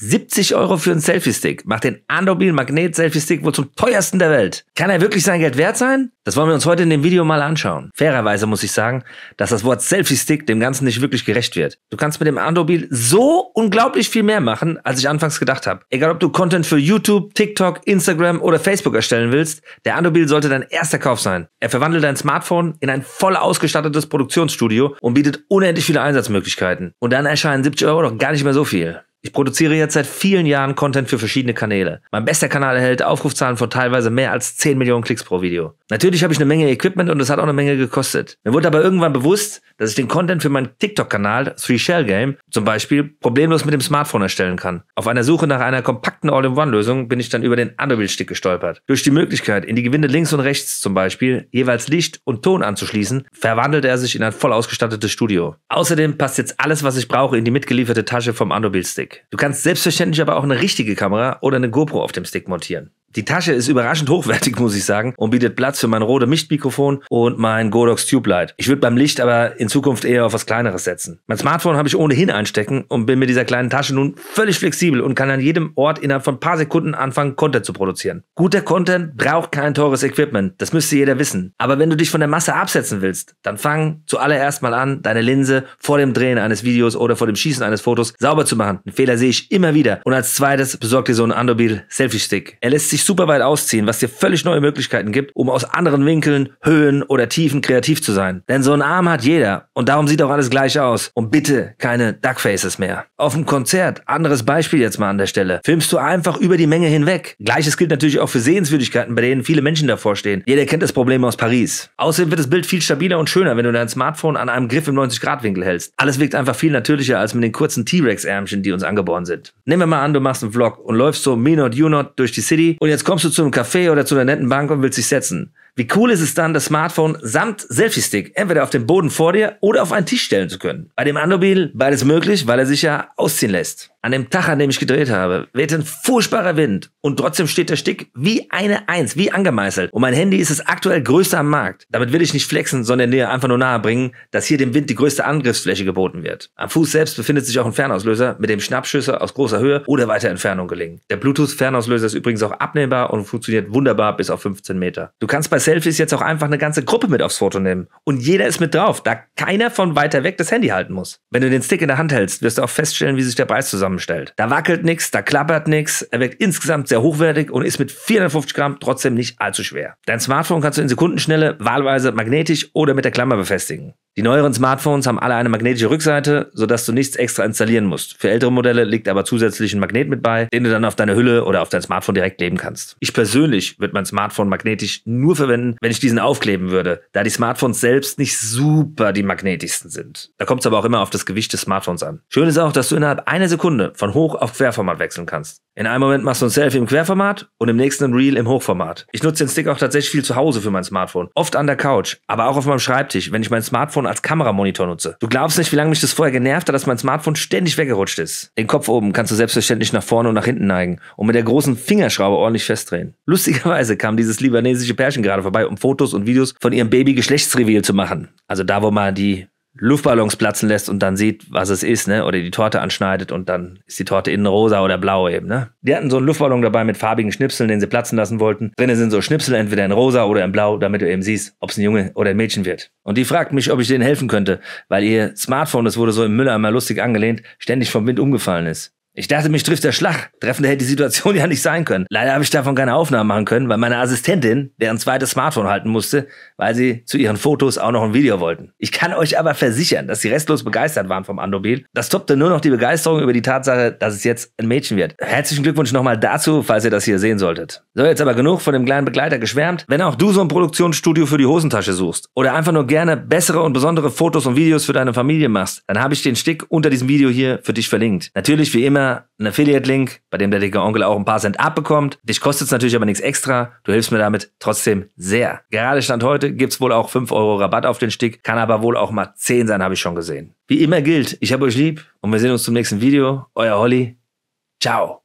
70 Euro für einen Selfie-Stick. Macht den Andobil Magnet Selfie-Stick wohl zum teuersten der Welt. Kann er wirklich sein Geld wert sein? Das wollen wir uns heute in dem Video mal anschauen. Fairerweise muss ich sagen, dass das Wort Selfie-Stick dem Ganzen nicht wirklich gerecht wird. Du kannst mit dem Andobil so unglaublich viel mehr machen, als ich anfangs gedacht habe. Egal ob du Content für YouTube, TikTok, Instagram oder Facebook erstellen willst, der Andobil sollte dein erster Kauf sein. Er verwandelt dein Smartphone in ein voll ausgestattetes Produktionsstudio und bietet unendlich viele Einsatzmöglichkeiten. Und dann erscheinen 70 Euro doch gar nicht mehr so viel. Ich produziere jetzt seit vielen Jahren Content für verschiedene Kanäle. Mein bester Kanal erhält Aufrufzahlen von teilweise mehr als 10 Millionen Klicks pro Video. Natürlich habe ich eine Menge Equipment und es hat auch eine Menge gekostet. Mir wurde aber irgendwann bewusst, dass ich den Content für meinen TikTok-Kanal, Three Shell Game, zum Beispiel, problemlos mit dem Smartphone erstellen kann. Auf einer Suche nach einer kompakten All-in-One-Lösung bin ich dann über den Underbill-Stick gestolpert. Durch die Möglichkeit, in die Gewinde links und rechts zum Beispiel jeweils Licht und Ton anzuschließen, verwandelt er sich in ein voll ausgestattetes Studio. Außerdem passt jetzt alles, was ich brauche, in die mitgelieferte Tasche vom Underbill-Stick. Stick. Du kannst selbstverständlich aber auch eine richtige Kamera oder eine GoPro auf dem Stick montieren. Die Tasche ist überraschend hochwertig, muss ich sagen, und bietet Platz für mein Rode Mischmikrofon und mein Godox Tube Light. Ich würde beim Licht aber in Zukunft eher auf was Kleineres setzen. Mein Smartphone habe ich ohnehin einstecken und bin mit dieser kleinen Tasche nun völlig flexibel und kann an jedem Ort innerhalb von ein paar Sekunden anfangen, Content zu produzieren. Guter Content braucht kein teures Equipment, das müsste jeder wissen. Aber wenn du dich von der Masse absetzen willst, dann fang zuallererst mal an, deine Linse vor dem Drehen eines Videos oder vor dem Schießen eines Fotos sauber zu machen. Den Fehler sehe ich immer wieder. Und als zweites besorgt dir so einen Andobil Selfie Stick. Er lässt sich dich super weit ausziehen, was dir völlig neue Möglichkeiten gibt, um aus anderen Winkeln, Höhen oder Tiefen kreativ zu sein. Denn so einen Arm hat jeder und darum sieht auch alles gleich aus. Und bitte keine Duckfaces mehr. Auf dem Konzert, anderes Beispiel jetzt mal an der Stelle, filmst du einfach über die Menge hinweg. Gleiches gilt natürlich auch für Sehenswürdigkeiten, bei denen viele Menschen davor stehen. Jeder kennt das Problem aus Paris. Außerdem wird das Bild viel stabiler und schöner, wenn du dein Smartphone an einem Griff im 90-Grad-Winkel hältst. Alles wirkt einfach viel natürlicher als mit den kurzen T-Rex-Ärmchen, die uns angeboren sind. Nehmen wir mal an, du machst einen Vlog und läufst so Me Not You Not durch die City und und jetzt kommst du zu einem Café oder zu einer netten Bank und willst dich setzen. Wie cool ist es dann, das Smartphone samt Selfie-Stick entweder auf den Boden vor dir oder auf einen Tisch stellen zu können? Bei dem Andobil beides möglich, weil er sich ja ausziehen lässt. An dem Tag, an dem ich gedreht habe, weht ein furchtbarer Wind und trotzdem steht der Stick wie eine Eins, wie angemeißelt. Und mein Handy ist das aktuell größte am Markt. Damit will ich nicht flexen, sondern dir einfach nur nahebringen, dass hier dem Wind die größte Angriffsfläche geboten wird. Am Fuß selbst befindet sich auch ein Fernauslöser, mit dem Schnappschüsse aus großer Höhe oder weiter Entfernung gelingen. Der Bluetooth-Fernauslöser ist übrigens auch abnehmbar und funktioniert wunderbar bis auf 15 Meter. Du kannst bei Selfies jetzt auch einfach eine ganze Gruppe mit aufs Foto nehmen. Und jeder ist mit drauf, da keiner von weiter weg das Handy halten muss. Wenn du den Stick in der Hand hältst, wirst du auch feststellen, wie sich der Preis zusammenstellt. Da wackelt nichts, da klappert nichts, er wirkt insgesamt sehr hochwertig und ist mit 450 Gramm trotzdem nicht allzu schwer. Dein Smartphone kannst du in Sekundenschnelle, wahlweise magnetisch oder mit der Klammer befestigen. Die neueren Smartphones haben alle eine magnetische Rückseite, sodass du nichts extra installieren musst. Für ältere Modelle liegt aber zusätzlich ein Magnet mit bei, den du dann auf deine Hülle oder auf dein Smartphone direkt kleben kannst. Ich persönlich würde mein Smartphone magnetisch nur verwenden, wenn ich diesen aufkleben würde, da die Smartphones selbst nicht super die magnetischsten sind. Da kommt es aber auch immer auf das Gewicht des Smartphones an. Schön ist auch, dass du innerhalb einer Sekunde von Hoch auf Querformat wechseln kannst. In einem Moment machst du ein Selfie im Querformat und im nächsten ein Reel im Hochformat. Ich nutze den Stick auch tatsächlich viel zu Hause für mein Smartphone. Oft an der Couch, aber auch auf meinem Schreibtisch, wenn ich mein Smartphone als Kameramonitor nutze. Du glaubst nicht, wie lange mich das vorher genervt hat, dass mein Smartphone ständig weggerutscht ist. Den Kopf oben kannst du selbstverständlich nach vorne und nach hinten neigen und mit der großen Fingerschraube ordentlich festdrehen. Lustigerweise kam dieses libanesische Pärchen gerade vorbei, um Fotos und Videos von ihrem Baby Geschlechtsreveal zu machen. Also da, wo man die Luftballons platzen lässt und dann sieht, was es ist, ne? Oder die Torte anschneidet und dann ist die Torte innen rosa oder blau eben, ne? Die hatten so einen Luftballon dabei mit farbigen Schnipseln, den sie platzen lassen wollten. Drinnen sind so Schnipsel, entweder in rosa oder in blau, damit du eben siehst, ob es ein Junge oder ein Mädchen wird. Und die fragt mich, ob ich denen helfen könnte, weil ihr Smartphone, das wurde so im Müller einmal lustig angelehnt, ständig vom Wind umgefallen ist. Ich dachte, mich trifft der Schlag. Treffender hätte die Situation ja nicht sein können. Leider habe ich davon keine Aufnahmen machen können, weil meine Assistentin deren zweites Smartphone halten musste, weil sie zu ihren Fotos auch noch ein Video wollten. Ich kann euch aber versichern, dass sie restlos begeistert waren vom Andobil. Das toppte nur noch die Begeisterung über die Tatsache, dass es jetzt ein Mädchen wird. Herzlichen Glückwunsch nochmal dazu, falls ihr das hier sehen solltet. So, jetzt aber genug von dem kleinen Begleiter geschwärmt. Wenn auch du so ein Produktionsstudio für die Hosentasche suchst oder einfach nur gerne bessere und besondere Fotos und Videos für deine Familie machst, dann habe ich den Stick unter diesem Video hier für dich verlinkt. Natürlich wie immer Partner einen Affiliate-Link, bei dem der dicke Onkel auch ein paar Cent abbekommt. Dich kostet es natürlich aber nichts extra. Du hilfst mir damit trotzdem sehr. Gerade Stand heute gibt es wohl auch 5 Euro Rabatt auf den Stick, kann aber wohl auch mal 10 sein, habe ich schon gesehen. Wie immer gilt, ich habe euch lieb und wir sehen uns zum nächsten Video. Euer Holly. Ciao.